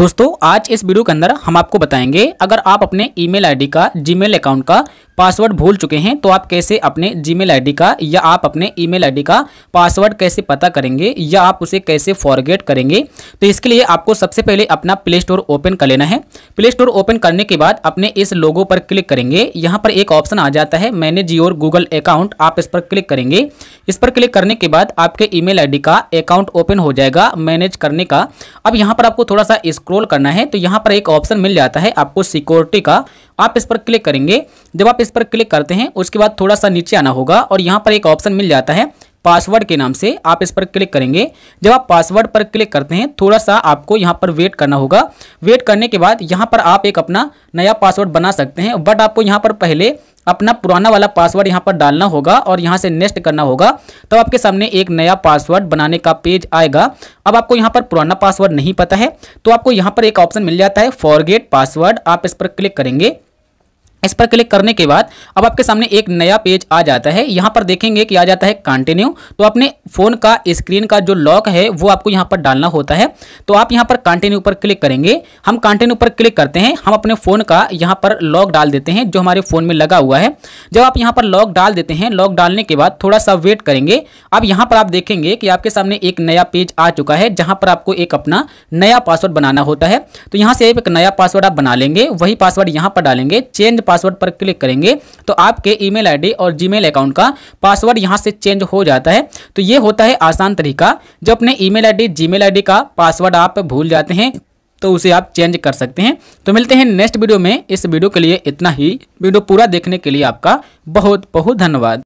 दोस्तों आज इस वीडियो के अंदर हम आपको बताएंगे अगर आप अपने ईमेल आईडी का जीमेल अकाउंट का पासवर्ड भूल चुके हैं तो आप कैसे अपने जीमेल आईडी का या आप अपने ईमेल आईडी का पासवर्ड कैसे पता करेंगे या आप उसे कैसे फॉरगेट करेंगे तो इसके लिए आपको सबसे पहले अपना प्ले स्टोर ओपन कर लेना है प्ले स्टोर ओपन करने के बाद अपने इस लोगो पर क्लिक करेंगे यहाँ पर एक ऑप्शन आ जाता है मैनेज योर गूगल अकाउंट आप इस पर क्लिक करेंगे इस पर क्लिक करने के बाद आपके ई मेल का अकाउंट ओपन हो जाएगा मैनेज करने का अब यहाँ पर आपको थोड़ा सा स्क्रोल करना है तो यहाँ पर एक ऑप्शन मिल जाता है आपको सिक्योरिटी का आप इस पर क्लिक करेंगे जब आप इस पर क्लिक करते हैं उसके बाद थोड़ा सा नीचे आना होगा और यहाँ पर एक ऑप्शन मिल जाता है पासवर्ड के नाम से आप इस पर क्लिक करेंगे जब आप पासवर्ड पर क्लिक करते हैं थोड़ा सा आपको यहाँ पर वेट करना होगा वेट करने के बाद यहाँ पर आप एक अपना नया पासवर्ड बना सकते हैं बट आपको यहाँ पर पहले अपना पुराना वाला पासवर्ड यहाँ पर डालना होगा और यहाँ से नेक्स्ट करना होगा तब आपके सामने एक नया पासवर्ड बनाने का पेज आएगा अब आपको यहाँ पर पुराना पासवर्ड नहीं पता है तो आपको यहाँ पर एक ऑप्शन मिल जाता है फॉरगेट पासवर्ड आप इस पर क्लिक करेंगे इस पर क्लिक करने के बाद अब आपके सामने एक नया पेज आ जाता है यहाँ पर देखेंगे कि आ जाता है कंटिन्यू तो अपने फ़ोन का स्क्रीन का जो लॉक है वो आपको यहाँ पर डालना होता है तो आप यहाँ पर कंटिन्यू पर क्लिक करेंगे हम कंटिन्यू पर क्लिक करते हैं हम अपने फ़ोन का यहाँ पर लॉक डाल देते हैं जो हमारे फ़ोन में लगा हुआ है जब आप यहाँ पर लॉक डाल देते हैं लॉक डालने के बाद थोड़ा सा वेट करेंगे अब यहाँ पर आप देखेंगे कि आपके सामने एक नया पेज आ चुका है जहाँ पर आपको एक अपना नया पासवर्ड बनाना होता है तो यहाँ से एक नया पासवर्ड आप बना लेंगे वही पासवर्ड यहाँ पर डालेंगे चेंज पासवर्ड पर क्लिक करेंगे तो आपके ईमेल आईडी और जीमेल अकाउंट का पासवर्ड यहाँ से चेंज हो जाता है तो ये होता है आसान तरीका जो अपने ईमेल आईडी जीमेल आईडी का पासवर्ड आप भूल जाते हैं तो उसे आप चेंज कर सकते हैं तो मिलते हैं नेक्स्ट वीडियो में इस वीडियो के लिए इतना ही वीडियो पूरा देखने के लिए आपका बहुत बहुत धन्यवाद